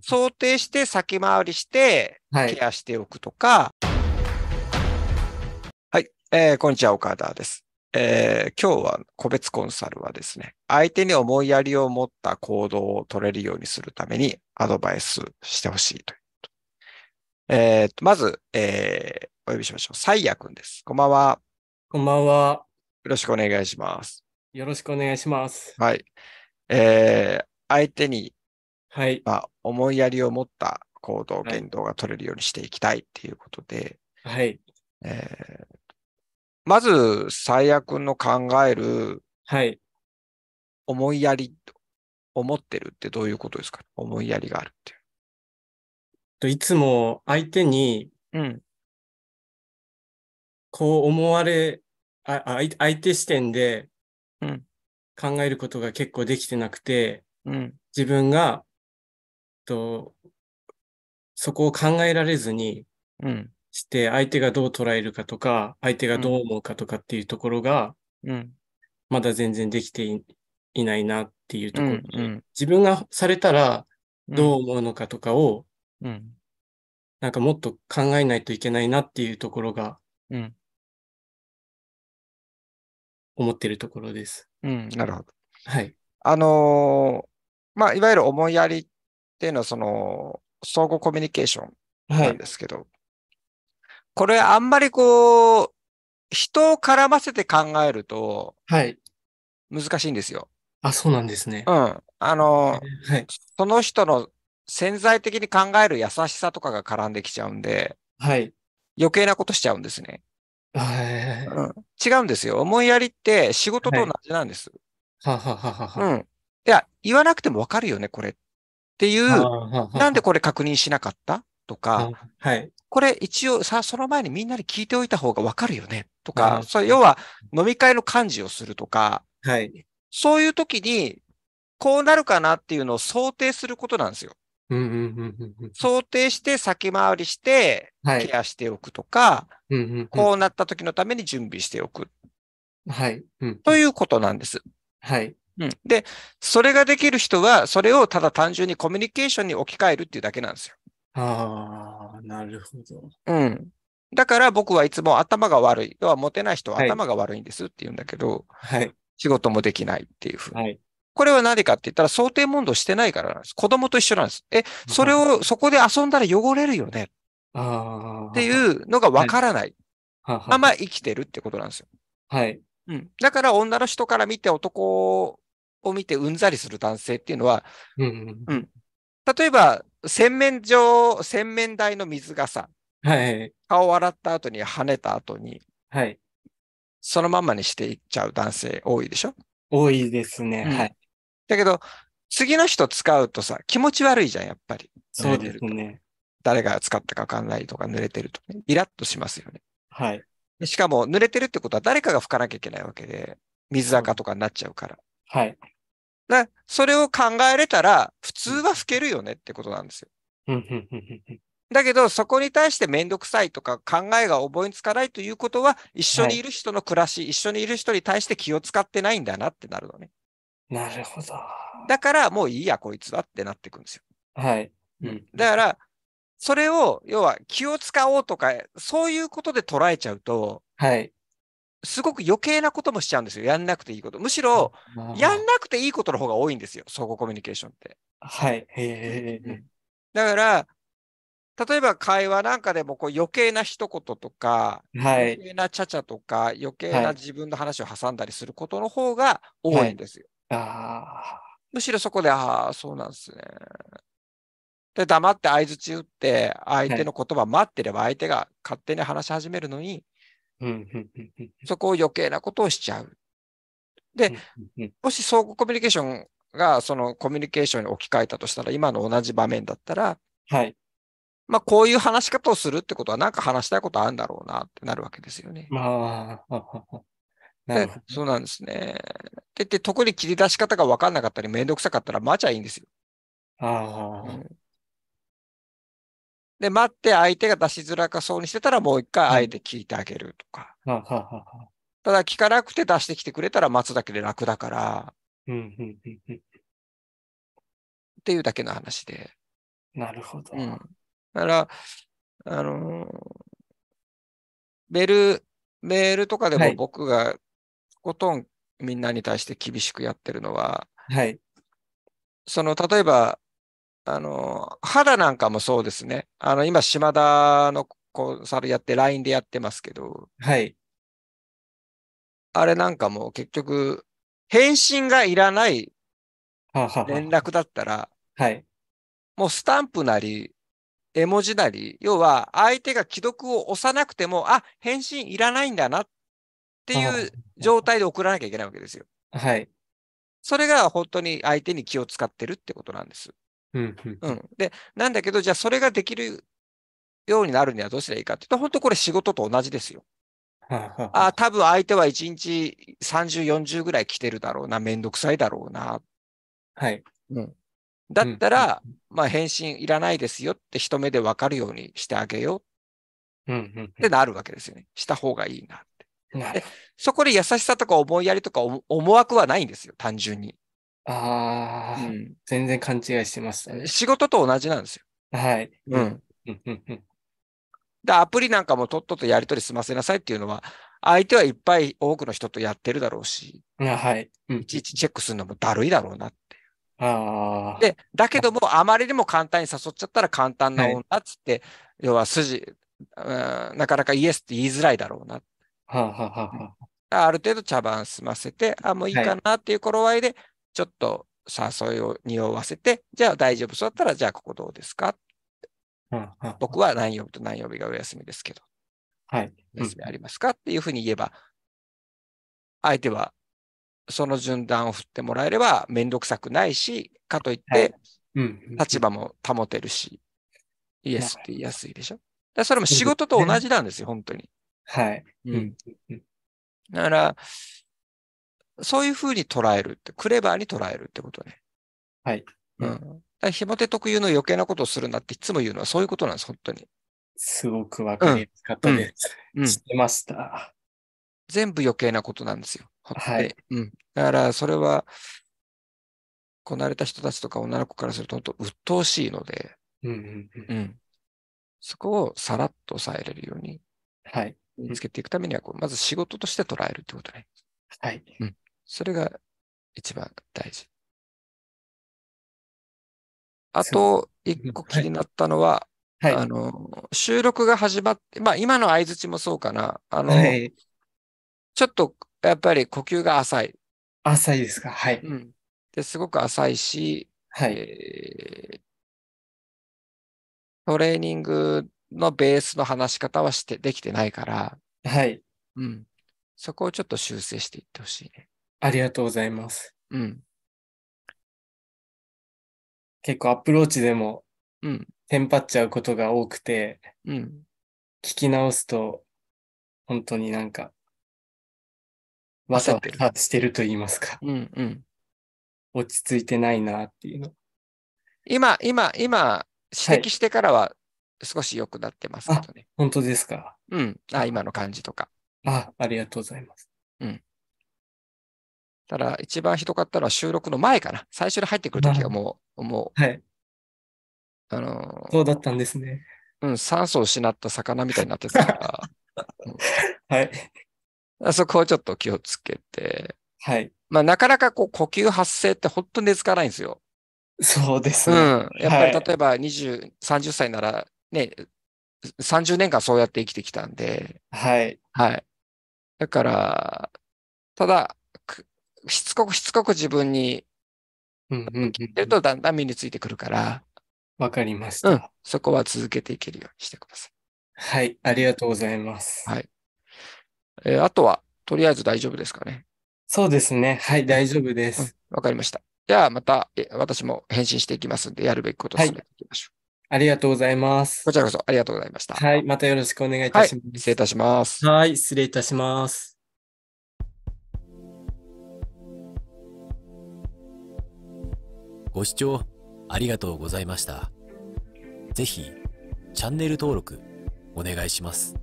想定して先回りしてケアしておくとか。はい、はい、えー、こんにちは、岡田です。えー、今日は個別コンサルはですね、相手に思いやりを持った行動を取れるようにするためにアドバイスしてほしいといと。えー、まず、えー、お呼びしましょう。サイヤくんです。こんばんは。こんばんは。よろしくお願いします。よろしくお願いします。はい。えー、相手にはい。まあ、思いやりを持った行動、言動が取れるようにしていきたいっていうことで、はい。えー、まず、最悪の考える、はい。思いやり、思ってるってどういうことですか思いやりがあるっていう。といつも相手に、うん。こう思われ、ああ相手視点で考えることが結構できてなくて、うん、自分がと、そこを考えられずにして、相手がどう捉えるかとか、相手がどう思うかとかっていうところが、まだ全然できていないなっていうところで、うん自分がされたらどう思うのかとかを、うん、なんかもっと考えないといけないなっていうところが、思ってるところです。うん、なるほど。はい。あのー、まあ、いわゆる思いやりっていうのは、その、相互コミュニケーションなんですけど、はい、これあんまりこう、人を絡ませて考えると、はい。難しいんですよ。あ、そうなんですね。うん。あの、はい、その人の潜在的に考える優しさとかが絡んできちゃうんで、はい。余計なことしちゃうんですね。はい、うん。違うんですよ。思いやりって仕事と同じなんです。はい、ははははは。うん。いや、言わなくてもわかるよね、これっっていう、なんでこれ確認しなかったとか、はい、これ一応さ、その前にみんなに聞いておいた方がわかるよねとか、そう、要は飲み会の幹事をするとか、はい、そういう時にこうなるかなっていうのを想定することなんですよ。想定して先回りしてケアしておくとか、こうなった時のために準備しておく。はい。うん、ということなんです。はい。うん、で、それができる人は、それをただ単純にコミュニケーションに置き換えるっていうだけなんですよ。ああ、なるほど。うん。だから僕はいつも頭が悪い。要は、モテない人は頭が悪いんですって言うんだけど、はい。仕事もできないっていうふうに。はい。これは何かって言ったら、想定問答してないからなんです。子供と一緒なんです。え、それを、そこで遊んだら汚れるよね。ああ。っていうのがわからない。はい、あんま生きてるってことなんですよ。はい。うん。だから女の人から見て男を見てうんざりする男性っていうのは、うん、うん、例えば、洗面所、洗面台の水がさ、はい、顔を洗った後に跳ねた後に、はい、そのままにしていっちゃう男性多いでしょ多いですね、うん、はい。だけど、次の人使うとさ、気持ち悪いじゃん、やっぱり。そうですね。誰が使ったかわかんないとか濡れてるとね、イラッとしますよね。はい。しかも濡れてるってことは誰かが拭かなきゃいけないわけで、水垢とかになっちゃうから。はい。だそれを考えれたら、普通は拭けるよねってことなんですよ。だけど、そこに対してめんどくさいとか考えが覚えにつかないということは、一緒にいる人の暮らし、はい、一緒にいる人に対して気を使ってないんだなってなるのね。なるほど。だから、もういいや、こいつはってなっていくんですよ。はい。うん、だから、それを、要は気を使おうとか、そういうことで捉えちゃうと、はい。すごく余計なこともしちゃうんですよ。やんなくていいこと。むしろ、やんなくていいことの方が多いんですよ。相互コミュニケーションって。はい。へえ。だから、例えば会話なんかでもこう余計な一言とか、はい、余計なちゃちゃとか、余計な自分の話を挟んだりすることの方が多いんですよ。はいはい、あむしろそこで、ああ、そうなんですね。で、黙って相づち打って、相手の言葉待ってれば相手が勝手に話し始めるのに、そこを余計なことをしちゃう。で、もし相互コミュニケーションがそのコミュニケーションに置き換えたとしたら、今の同じ場面だったら、はい。まあ、こういう話し方をするってことは、なんか話したいことあるんだろうなってなるわけですよね。まあ、ど。そうなんですね。で、で特に切り出し方が分かんなかったり、めんどくさかったら、まあじゃいいんですよ。ああ、うん、で、待って相手が出しづらかそうにしてたらもう一回あえて聞いてあげるとか。ただ聞かなくて出してきてくれたら待つだけで楽だから。っていうだけの話で。なるほど。うん、だから、あのメール、メールとかでも僕がほことんみんなに対して厳しくやってるのは、はい。その、例えば、あの、肌なんかもそうですね。あの、今、島田のコンサルやって、LINE でやってますけど。はい。あれなんかも結局、返信がいらない連絡だったら、ははい。もうスタンプなり、絵文字なり、要は相手が既読を押さなくても、あ、返信いらないんだなっていう状態で送らなきゃいけないわけですよ。はい。それが本当に相手に気を使ってるってことなんです。うんうん、で、なんだけど、じゃあそれができるようになるにはどうしたらいいかっていうと、本当これ仕事と同じですよ。ああ、多分相手は1日30、40ぐらい来てるだろうな、めんどくさいだろうな。はい。うん、だったら、うん、まあ、返信いらないですよって一目で分かるようにしてあげようってなるわけですよね。した方がいいなって。そこで優しさとか思いやりとか思惑はないんですよ、単純に。ああ、うん、全然勘違いしてましたね。仕事と同じなんですよ。はい。うん。だアプリなんかもとっととやり取り済ませなさいっていうのは、相手はいっぱい多くの人とやってるだろうし、はい。うん、いちいちチェックするのもだるいだろうなってあで、だけども、あまりにも簡単に誘っちゃったら簡単な女っつって、はい、要は筋、うん、なかなかイエスって言いづらいだろうな。はあはあはあ、ある程度茶番済ませて、あ、もういいかなっていう頃合いで、はいちょっと誘いを匂わせて、じゃあ大丈夫そうだったら、じゃあここどうですか、うんうん、僕は何曜日と何曜日がお休みですけど、はい、お休みありますかっていうふうに言えば、相手はその順番を振ってもらえれば面倒くさくないし、かといって、立場も保てるし、イエスって言いやすいでしょ。だそれも仕事と同じなんですよ、本当に。はい。うん。だから、そういうふうに捉えるって、クレバーに捉えるってことね。はい。うん。だひもて特有の余計なことをするなっていつも言うのはそういうことなんです、本当に。すごくわかりやすかったです。うん、知ってました。全部余計なことなんですよ。はい。うん。だから、それは、こなれた人たちとか女の子からすると、本当鬱陶しいので、うんうんうん、うん、そこをさらっと抑えれるように、はい。見つけていくためには、こうまず仕事として捉えるってことね。はい。うん。それが一番大事。あと、一個気になったのは、はい、あの、収録が始まって、まあ今の相づちもそうかな。あの、はい、ちょっとやっぱり呼吸が浅い。浅いですか、はい。うん。で、すごく浅いし、はい、えー、トレーニングのベースの話し方はして、できてないから、はい。うん。そこをちょっと修正していってほしいね。ありがとうございます。うん。結構アプローチでも、うん。テンパっちゃうことが多くて、うん。聞き直すと、本当になんか、わさわさしてると言いますか。うんうん。落ち着いてないなっていうの。今、今、今、指摘してからは少し良くなってますけどね。はい、本当ですか。うん。あ、今の感じとか。あ、ありがとうございます。うん。ただ、一番ひどかったのは収録の前かな。最初に入ってくるときはもう、もう、はい。あのー、そうだったんですね。うん、酸素を失った魚みたいになってたから。はい。あそこをちょっと気をつけて。はい。まあ、なかなかこう呼吸発生って本当と根付かないんですよ。そうですね。うん。やっぱり例えば20、はい、30歳なら、ね、30年間そうやって生きてきたんで。はい。はい。だから、ただ、しつこくしつこく自分に、うんうん、るとだんだん身についてくるから。わかりました、うん、そこは続けていけるようにしてください。はい、ありがとうございます。はい。えー、あとは、とりあえず大丈夫ですかね。そうですね。はい、大丈夫です。わ、うん、かりました。じゃあ、また、私も返信していきますんで、やるべきことを進めていきましょう。はいありがとうございます。こちらこそありがとうございました。はい、またよろしくお願いいたします。はい、失礼いたします。はい、失礼いたします。ご視聴ありがとうございました。ぜひ、チャンネル登録お願いします。